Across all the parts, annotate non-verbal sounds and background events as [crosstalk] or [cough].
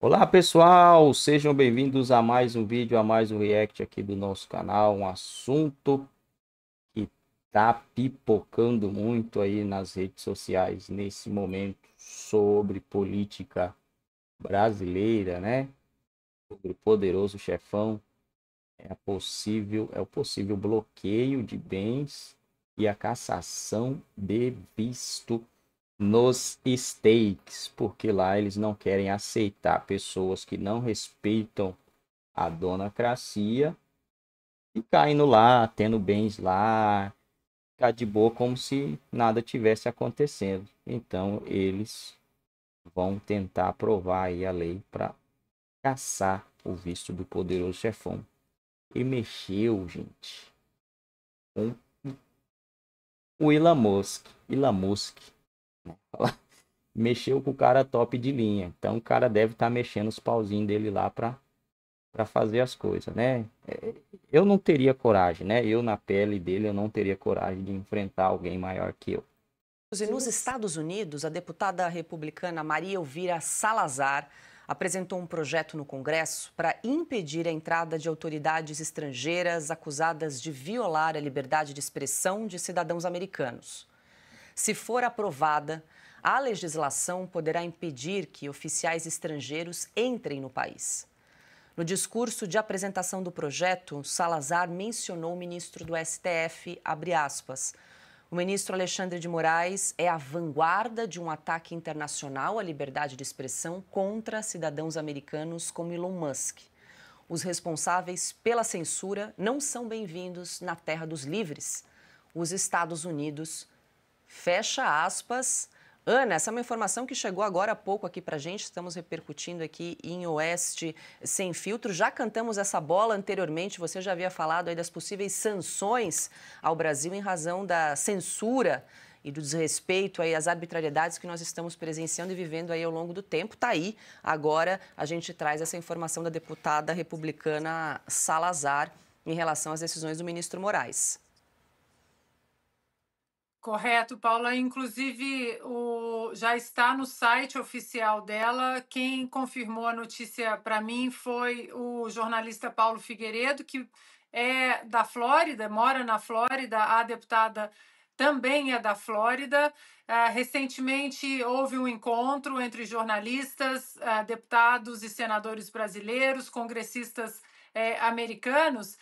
Olá pessoal, sejam bem-vindos a mais um vídeo, a mais um react aqui do nosso canal, um assunto que tá pipocando muito aí nas redes sociais nesse momento sobre política brasileira, né? Sobre o poderoso chefão, é possível, é o possível bloqueio de bens e a cassação de visto nos steaks, porque lá eles não querem aceitar pessoas que não respeitam a donacracia e caindo lá, tendo bens lá, ficar de boa como se nada tivesse acontecendo. Então eles vão tentar aprovar aí a lei para caçar o visto do poderoso chefão. E mexeu, gente, com o Elon Musk. Elon Musk [laughs] Mexeu com o cara top de linha. Então o cara deve estar tá mexendo os pauzinhos dele lá para para fazer as coisas, né? É, eu não teria coragem, né? Eu na pele dele, eu não teria coragem de enfrentar alguém maior que eu. E nos Estados Unidos, a deputada republicana Maria Elvira Salazar apresentou um projeto no Congresso para impedir a entrada de autoridades estrangeiras acusadas de violar a liberdade de expressão de cidadãos americanos. Se for aprovada, a legislação poderá impedir que oficiais estrangeiros entrem no país. No discurso de apresentação do projeto, Salazar mencionou o ministro do STF, aspas, O ministro Alexandre de Moraes é a vanguarda de um ataque internacional à liberdade de expressão contra cidadãos americanos como Elon Musk. Os responsáveis pela censura não são bem-vindos na terra dos livres. Os Estados Unidos Fecha aspas. Ana, essa é uma informação que chegou agora há pouco aqui para a gente, estamos repercutindo aqui em Oeste Sem Filtro. Já cantamos essa bola anteriormente, você já havia falado aí das possíveis sanções ao Brasil em razão da censura e do desrespeito aí às arbitrariedades que nós estamos presenciando e vivendo aí ao longo do tempo. Está aí, agora a gente traz essa informação da deputada republicana Salazar em relação às decisões do ministro Moraes. Correto, Paula. Inclusive, o, já está no site oficial dela. Quem confirmou a notícia para mim foi o jornalista Paulo Figueiredo, que é da Flórida, mora na Flórida. A deputada também é da Flórida. Ah, recentemente houve um encontro entre jornalistas, ah, deputados e senadores brasileiros, congressistas eh, americanos.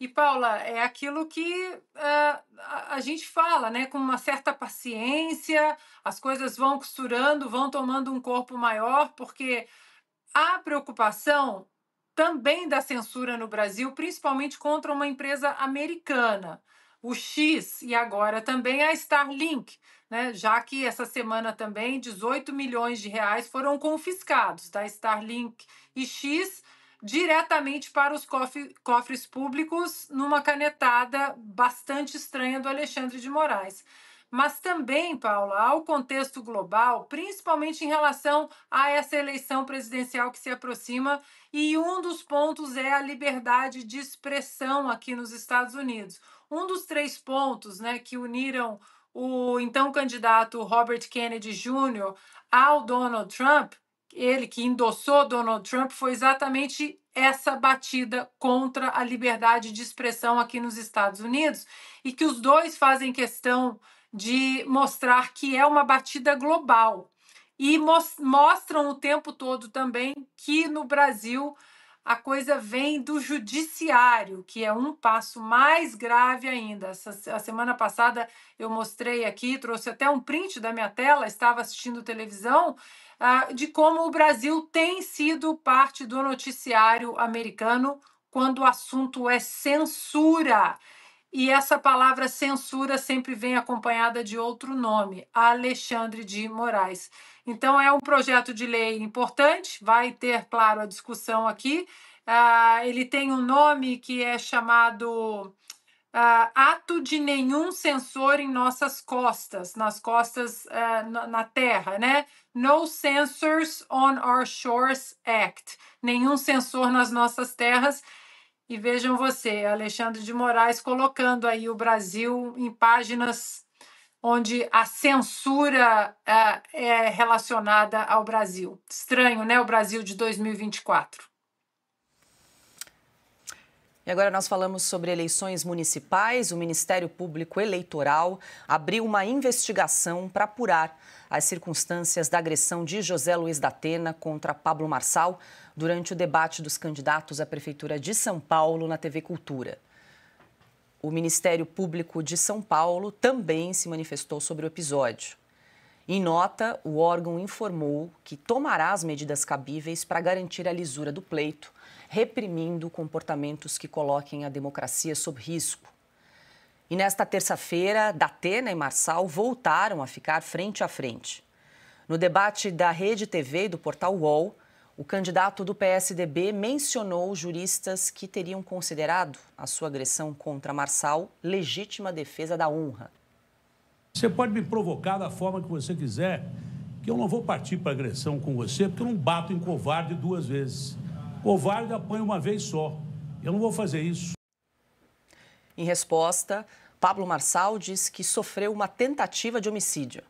E, Paula, é aquilo que uh, a gente fala, né? Com uma certa paciência, as coisas vão costurando, vão tomando um corpo maior, porque há preocupação também da censura no Brasil, principalmente contra uma empresa americana, o X, e agora também a Starlink, né? já que essa semana também 18 milhões de reais foram confiscados da tá? Starlink e X diretamente para os cofres públicos, numa canetada bastante estranha do Alexandre de Moraes. Mas também, Paula, ao contexto global, principalmente em relação a essa eleição presidencial que se aproxima, e um dos pontos é a liberdade de expressão aqui nos Estados Unidos. Um dos três pontos né, que uniram o então candidato Robert Kennedy Jr. ao Donald Trump ele que endossou Donald Trump foi exatamente essa batida contra a liberdade de expressão aqui nos Estados Unidos e que os dois fazem questão de mostrar que é uma batida global e mostram o tempo todo também que no Brasil a coisa vem do judiciário, que é um passo mais grave ainda. Essa, a semana passada eu mostrei aqui, trouxe até um print da minha tela, estava assistindo televisão ah, de como o Brasil tem sido parte do noticiário americano quando o assunto é censura. E essa palavra censura sempre vem acompanhada de outro nome, Alexandre de Moraes. Então, é um projeto de lei importante, vai ter, claro, a discussão aqui. Ah, ele tem um nome que é chamado uh, ato de nenhum sensor em nossas costas, nas costas uh, na, na, Terra, né? No Sensors on Our Shores Act, nenhum sensor nas nossas terras. E vejam você, Alexandre de Moraes colocando aí o Brasil em páginas onde a censura uh, é relacionada ao Brasil. Estranho, né? O Brasil de 2024. E agora nós falamos sobre eleições municipais. O Ministério Público Eleitoral abriu uma investigação para apurar as circunstâncias da agressão de José Luiz da Atena contra Pablo Marçal durante o debate dos candidatos à Prefeitura de São Paulo na TV Cultura. O Ministério Público de São Paulo também se manifestou sobre o episódio. Em nota, o órgão informou que tomará as medidas cabíveis para garantir a lisura do pleito reprimindo comportamentos que coloquem a democracia sob risco. E nesta terça-feira, Datena e Marçal voltaram a ficar frente a frente. No debate da Rede TV e do portal UOL, o candidato do PSDB mencionou juristas que teriam considerado a sua agressão contra Marçal legítima defesa da honra. Você pode me provocar da forma que você quiser, que eu não vou partir para agressão com você, porque eu não bato em covarde duas vezes. Covarde apanha uma vez só. Eu não vou fazer isso. Em resposta, Pablo Marçal diz que sofreu uma tentativa de homicídio.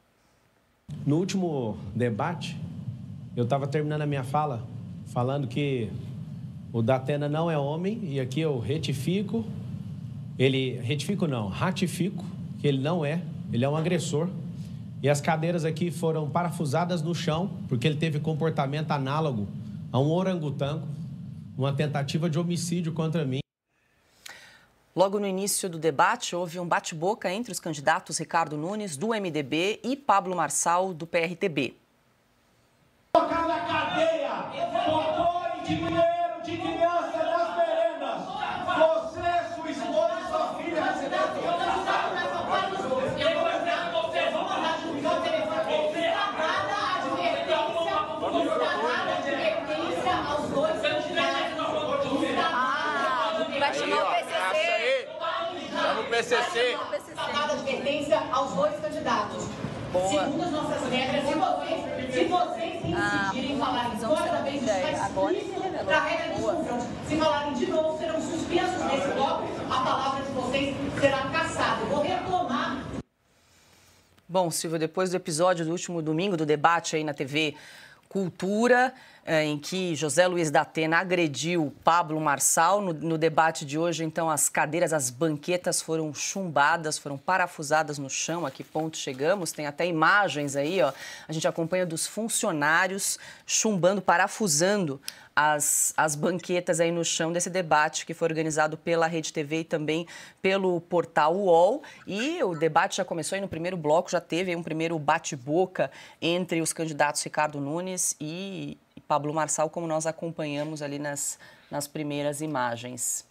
No último debate, eu estava terminando a minha fala falando que o Datena não é homem, e aqui eu retifico, ele, retifico não, ratifico que ele não é, ele é um agressor. E as cadeiras aqui foram parafusadas no chão, porque ele teve comportamento análogo a um orangotango uma tentativa de homicídio contra mim. Logo no início do debate, houve um bate-boca entre os candidatos Ricardo Nunes, do MDB, e Pablo Marçal, do PRTB. PCC. Tratada advertência aos dois candidatos. Boa. Segundo as nossas regras, se vocês, se vocês incidirem ah, em falarem fora da vez, está explícito da regra de discussão. Se falarem de novo, serão suspensos nesse bloco, a palavra de vocês será caçada. Vou retomar. Bom, Silvia, depois do episódio do último domingo, do debate aí na TV Cultura, é, em que José Luiz da Atena agrediu Pablo Marçal. No, no, debate de hoje, então, as cadeiras, as banquetas foram chumbadas, foram parafusadas no chão. A que ponto chegamos? Tem até imagens aí, ó. A gente acompanha dos funcionários chumbando, parafusando as, as banquetas aí no chão desse debate que foi organizado pela Rede TV e também pelo portal UOL. E o debate já começou aí no primeiro bloco, já teve um primeiro bate-boca entre os candidatos Ricardo Nunes e Pablo Marçal, como nós acompanhamos ali nas, nas primeiras imagens.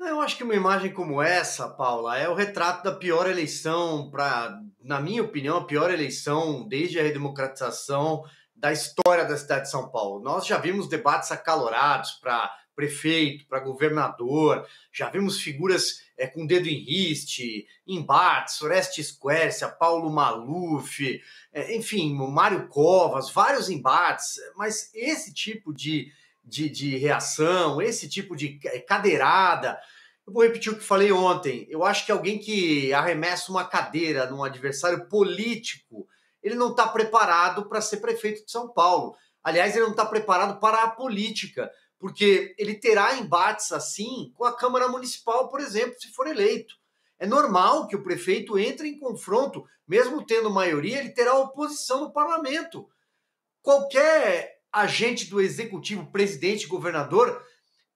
Eu acho que uma imagem como essa, Paula, é o retrato da pior eleição, para, na minha opinião, a pior eleição desde a redemocratização da história da cidade de São Paulo. Nós já vimos debates acalorados para prefeito, para governador, já vimos figuras é, com dedo em Riste, Embates, Oreste Squercia, Paulo Maluf, é, enfim, o Mário Covas, vários embates, mas esse tipo de, de, de reação, esse tipo de cadeirada. Eu vou repetir o que falei ontem. Eu acho que alguém que arremessa uma cadeira num adversário político, ele não está preparado para ser prefeito de São Paulo. Aliás, ele não está preparado para a política porque ele terá embates assim com a Câmara Municipal, por exemplo, se for eleito. É normal que o prefeito entre em confronto, mesmo tendo maioria, ele terá oposição no parlamento. Qualquer agente do executivo, presidente, governador,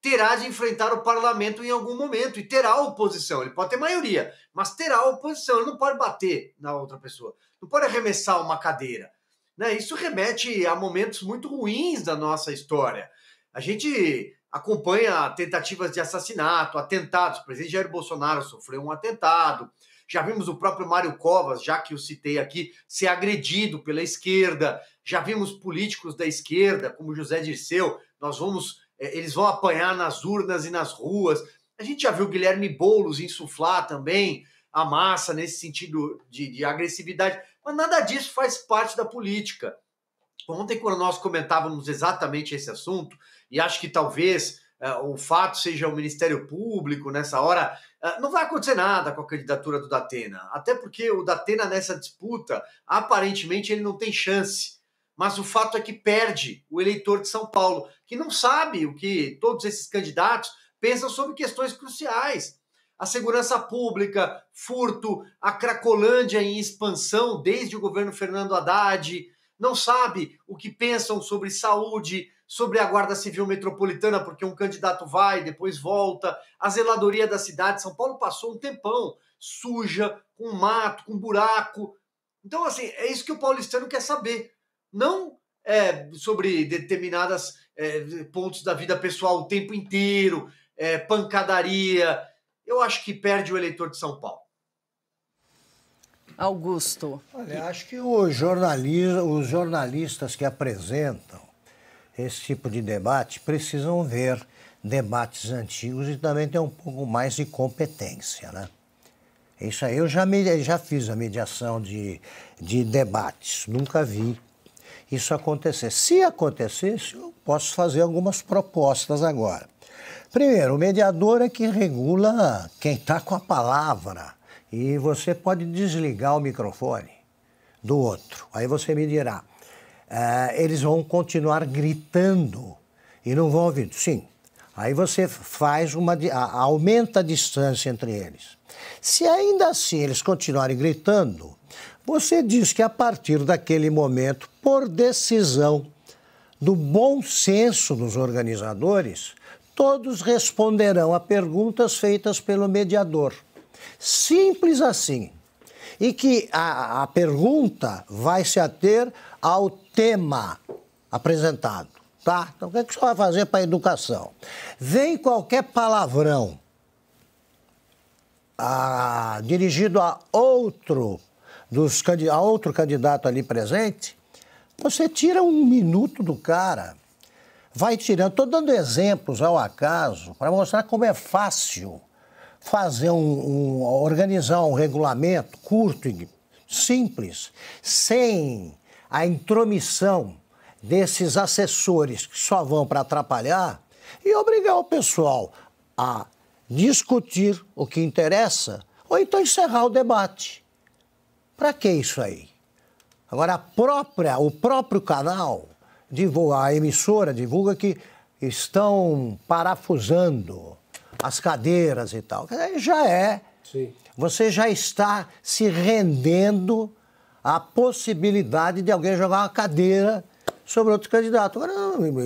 terá de enfrentar o parlamento em algum momento e terá oposição. Ele pode ter maioria, mas terá oposição. Ele não pode bater na outra pessoa, não pode arremessar uma cadeira. Né? Isso remete a momentos muito ruins da nossa história. A gente acompanha tentativas de assassinato, atentados. O presidente Jair Bolsonaro sofreu um atentado. Já vimos o próprio Mário Covas, já que o citei aqui, ser agredido pela esquerda. Já vimos políticos da esquerda, como José Dirceu, nós vamos, eh, eles vão apanhar nas urnas e nas ruas. A gente já viu Guilherme Boulos insuflar também a massa nesse sentido de, de agressividade, mas nada disso faz parte da política. Ontem, quando nós comentávamos exatamente esse assunto, e acho que talvez uh, o fato seja o Ministério Público nessa hora, uh, não vai acontecer nada com a candidatura do Datena. Até porque o Datena nessa disputa, aparentemente, ele não tem chance. Mas o fato é que perde o eleitor de São Paulo, que não sabe o que todos esses candidatos pensam sobre questões cruciais. A segurança pública, furto, a Cracolândia em expansão desde o governo Fernando Haddad, não sabe o que pensam sobre saúde, sobre a Guarda Civil Metropolitana, porque um candidato vai, depois volta, a zeladoria da cidade. São Paulo passou um tempão suja, com mato, com buraco. Então, assim, é isso que o paulistano quer saber. Não é, sobre determinados é, pontos da vida pessoal o tempo inteiro, é, pancadaria. Eu acho que perde o eleitor de São Paulo. Augusto. Olha, acho que os jornalistas que apresentam esse tipo de debate precisam ver debates antigos e também ter um pouco mais de competência, né? Isso aí eu já, me, já fiz a mediação de, de debates, nunca vi isso acontecer. Se acontecesse, eu posso fazer algumas propostas agora. Primeiro, o mediador é que regula quem está com a palavra e você pode desligar o microfone do outro. Aí você me dirá, uh, eles vão continuar gritando e não vão ouvir Sim, aí você faz uma. aumenta a distância entre eles. Se ainda assim eles continuarem gritando, você diz que a partir daquele momento, por decisão do bom senso dos organizadores, todos responderão a perguntas feitas pelo mediador. Simples assim. E que a, a pergunta vai se ater ao tema apresentado, tá? Então, o que, é que você vai fazer para a educação? Vem qualquer palavrão a, ah, dirigido a outro, dos, a outro candidato ali presente, você tira um minuto do cara, vai tirando. Estou dando exemplos ao acaso para mostrar como é fácil fazer um, um organizar um regulamento curto e simples, sem a intromissão desses assessores que só vão para atrapalhar e obrigar o pessoal a discutir o que interessa ou então encerrar o debate. Para que isso aí? Agora, própria, o próprio canal, divulga, a emissora divulga que estão parafusando as cadeiras e tal. Já é. Sim. Você já está se rendendo a possibilidade de alguém jogar uma cadeira sobre outro candidato. Agora,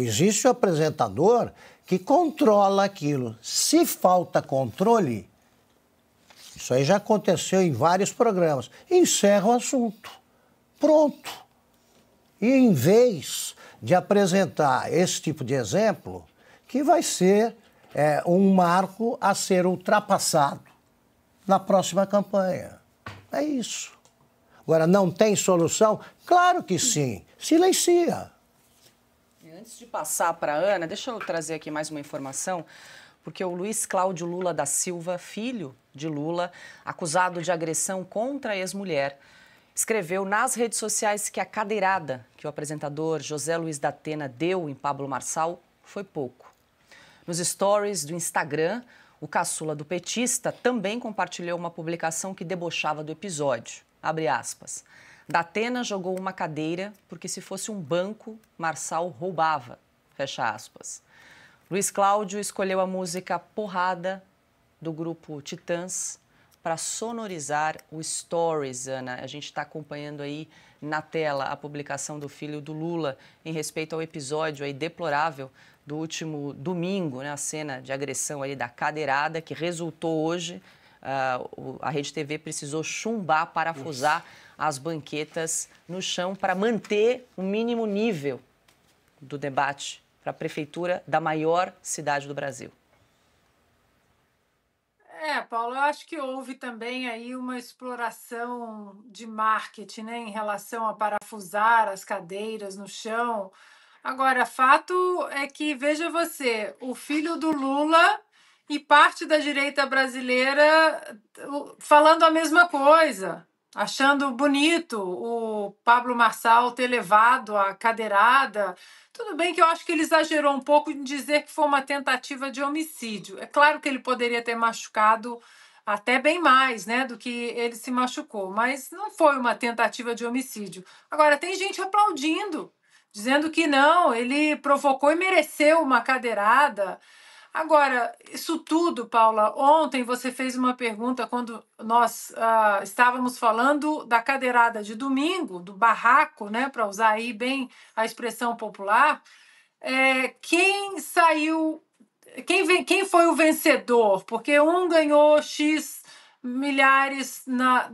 existe o apresentador que controla aquilo. Se falta controle, isso aí já aconteceu em vários programas. Encerra o assunto. Pronto. E em vez de apresentar esse tipo de exemplo, que vai ser é, um marco a ser ultrapassado na próxima campanha. É isso. Agora, não tem solução? Claro que sim. Silencia. Antes de passar para a Ana, deixa eu trazer aqui mais uma informação, porque o Luiz Cláudio Lula da Silva, filho de Lula, acusado de agressão contra a ex-mulher, escreveu nas redes sociais que a cadeirada que o apresentador José Luiz da Atena deu em Pablo Marçal foi pouco. Nos stories do Instagram, o caçula do petista também compartilhou uma publicação que debochava do episódio. Abre aspas. Datena jogou uma cadeira porque se fosse um banco, Marçal roubava. Fecha aspas. Luiz Cláudio escolheu a música Porrada do grupo Titãs para sonorizar o Stories, Ana. A gente está acompanhando aí na tela a publicação do filho do Lula em respeito ao episódio aí deplorável do último domingo, né? A cena de agressão aí da cadeirada que resultou hoje uh, a Rede TV precisou chumbar, parafusar as banquetas no chão para manter o mínimo nível do debate para a prefeitura da maior cidade do Brasil. É, Paulo, eu acho que houve também aí uma exploração de marketing, né, em relação a parafusar as cadeiras no chão. Agora, fato é que, veja você, o filho do Lula e parte da direita brasileira falando a mesma coisa, achando bonito o Pablo Marçal ter levado a cadeirada. Tudo bem que eu acho que ele exagerou um pouco em dizer que foi uma tentativa de homicídio. É claro que ele poderia ter machucado até bem mais, né, do que ele se machucou, mas não foi uma tentativa de homicídio. Agora tem gente aplaudindo, dizendo que não, ele provocou e mereceu uma cadeirada. Agora, isso tudo, Paula, ontem você fez uma pergunta quando nós ah, estávamos falando da cadeirada de domingo, do barraco, né, para usar aí bem a expressão popular. É, quem saiu, quem, quem foi o vencedor? Porque um ganhou X milhares na,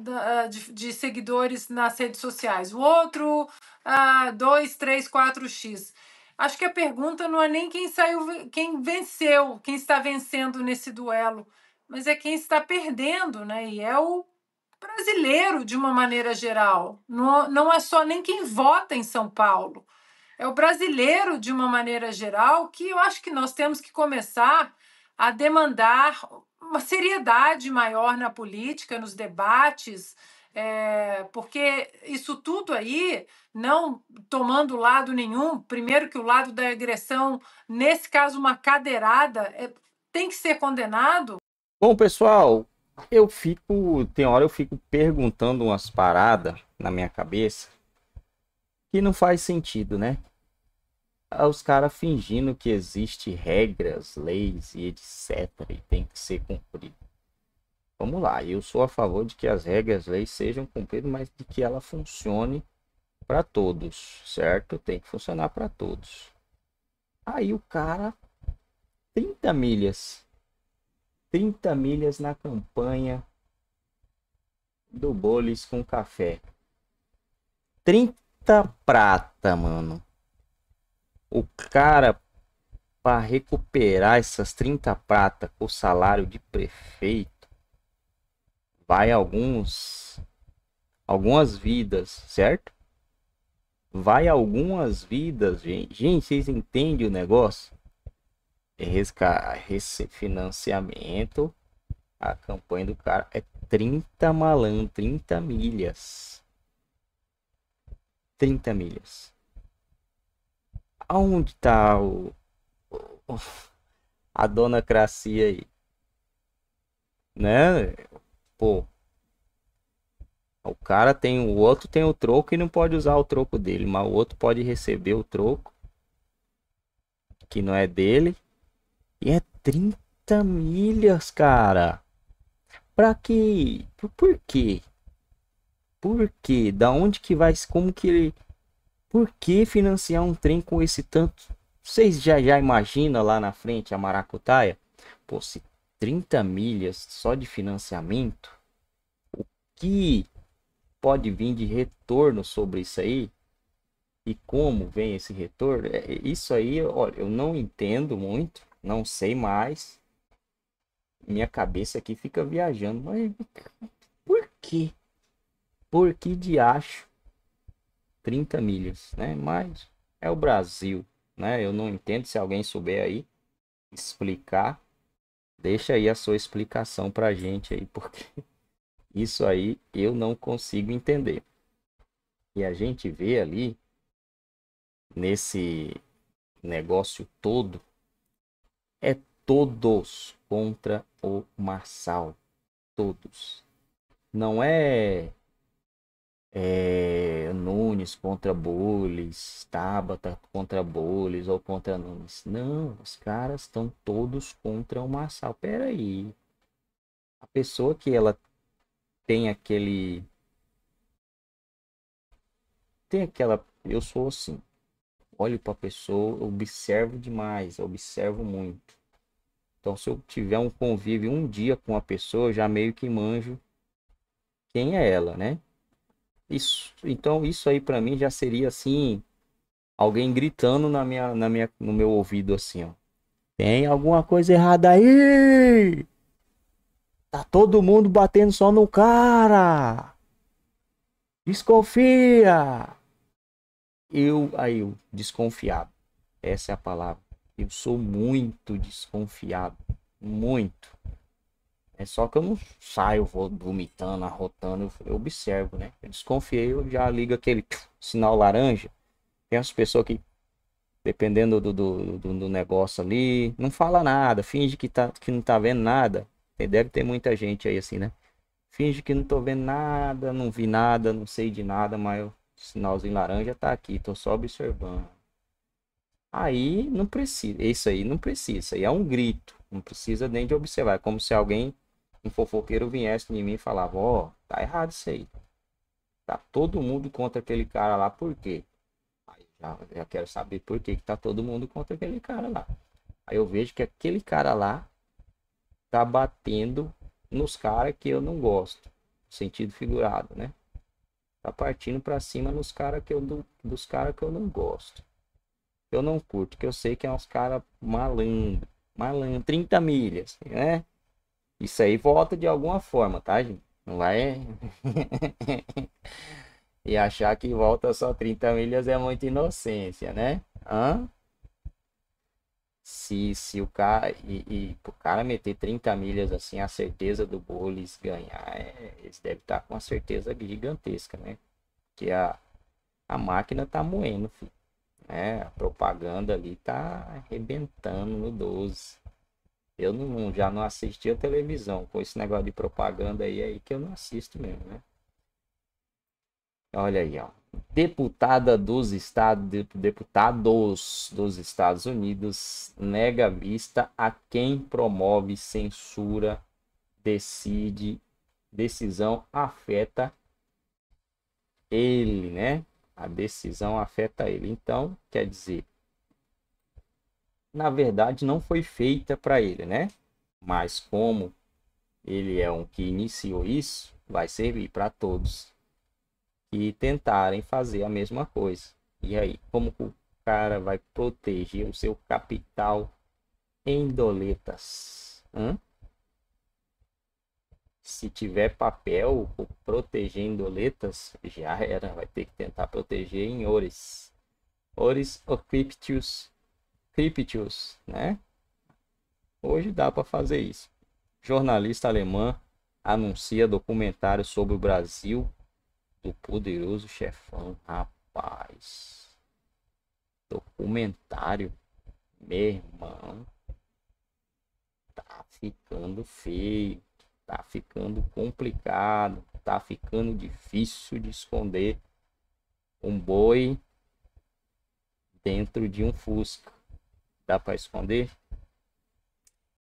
ah, de, de, seguidores nas redes sociais, o outro, 2, 3, 4x. Acho que a pergunta não é nem quem saiu, quem venceu, quem está vencendo nesse duelo, mas é quem está perdendo, né? E é o brasileiro de uma maneira geral. Não, não é só nem quem vota em São Paulo. É o brasileiro de uma maneira geral que eu acho que nós temos que começar a demandar uma seriedade maior na política, nos debates, é, porque isso tudo aí, não tomando lado nenhum, primeiro que o lado da agressão, nesse caso uma cadeirada, é, tem que ser condenado. Bom, pessoal, eu fico, tem hora eu fico perguntando umas paradas na minha cabeça que não faz sentido, né? Ah, os caras fingindo que existe regras, leis e etc. e tem que ser cumprido. Vamos lá, eu sou a favor de que as regras, leis sejam cumpridas, mas de que ela funcione para todos, certo? Tem que funcionar para todos. Aí o cara, 30 milhas, 30 milhas na campanha do Bolis com café. 30 prata, mano. O cara, para recuperar essas 30 prata com o salário de prefeito, vai alguns algumas vidas, certo? Vai algumas vidas, gente. Gente, vocês entendem o negócio? É esse financiamento, a campanha do cara é 30 malan, 30 milhas. 30 milhas. Aonde tá o, a dona Cracia aí? Né? Pô, o cara tem o outro tem o troco e não pode usar o troco dele, mas o outro pode receber o troco que não é dele. E é 30 milhas, cara. Pra que? Por quê? Por quê? Da onde que vai? Como que ele. Por que financiar um trem com esse tanto? Vocês já já imagina lá na frente a maracutaia? Pô, se 30 milhas só de financiamento, o que pode vir de retorno sobre isso aí? E como vem esse retorno? É, isso aí, olha, eu não entendo muito, não sei mais. Minha cabeça aqui fica viajando, mas por quê? Por que de acho 30 milhas, né? Mas é o Brasil, né? Eu não entendo se alguém souber aí explicar Deixa aí a sua explicação para a gente aí, porque [laughs] isso aí eu não consigo entender. E a gente vê ali, nesse negócio todo, é todos contra o Marçal. Todos. Não é é, Nunes contra Bulls, Tabata contra Bulls ou contra Nunes. Não, os caras estão todos contra o Marçal. Peraí. aí. A pessoa que ela tem aquele tem aquela eu sou assim. Olho para a pessoa, observo demais, observo muito. Então se eu tiver um convívio um dia com a pessoa, já meio que manjo quem é ela, né? Isso, então isso aí para mim já seria assim, alguém gritando na minha, na minha, no meu ouvido assim, ó. Tem alguma coisa errada aí? Tá todo mundo batendo só no cara. Desconfia. Eu, aí eu, desconfiado. Essa é a palavra. Eu sou muito desconfiado, muito. É só que eu não saio vou vomitando, arrotando, eu, eu observo, né? Eu desconfiei, eu já ligo aquele sinal laranja. Tem as pessoas que, dependendo do, do, do, do, negócio ali, não fala nada, finge que, tá, que não tá vendo nada. E deve ter muita gente aí assim, né? Finge que não tô vendo nada, não vi nada, não sei de nada, mas o sinalzinho laranja tá aqui, tô só observando. Aí não precisa, isso aí não precisa, isso aí é um grito, não precisa nem de observar, é como se alguém um fofoqueiro viesse em mim e falava, ó, oh, tá errado isso aí. Tá todo mundo contra aquele cara lá, por quê? Aí já, já quero saber por que, que tá todo mundo contra aquele cara lá. Aí eu vejo que aquele cara lá tá batendo nos caras que eu não gosto. Sentido figurado, né? Tá partindo para cima nos cara que eu, dos caras que eu não gosto. Eu não curto, que eu sei que é uns caras malandro. Malandro, 30 milhas, né? Isso aí volta de alguma forma, tá, gente? Não vai. [laughs] e achar que volta só 30 milhas é muita inocência, né? Hã? Se, se o cara. E, e o cara meter 30 milhas assim, a certeza do Bolis ganhar, é, eles devem estar tá com uma certeza gigantesca, né? Porque a, a máquina tá moendo, filho. Né? A propaganda ali tá arrebentando no 12. Eu não, já não assistia televisão. Com esse negócio de propaganda aí, é aí que eu não assisto mesmo, né? Olha aí, ó. Deputada dos Estados, deputados dos Estados Unidos nega vista a quem promove censura, decide, decisão afeta ele, né? A decisão afeta ele. Então, quer dizer, na verdade não foi feita para ele, né? Mas como ele é um que iniciou isso, vai servir para todos que tentarem fazer a mesma coisa. E aí, como o cara vai proteger o seu capital em doletas? Hã? Se tiver papel proteger em doletas, já era. Vai ter que tentar proteger em ores. Ores Ocriptius Kriptius, né? Hoje dá para fazer isso. Jornalista alemã anuncia documentário sobre o Brasil do poderoso chefão, rapaz. Documentário, meu irmão. Tá ficando feio, tá ficando complicado, tá ficando difícil de esconder um boi dentro de um Fusca. Dá para esconder?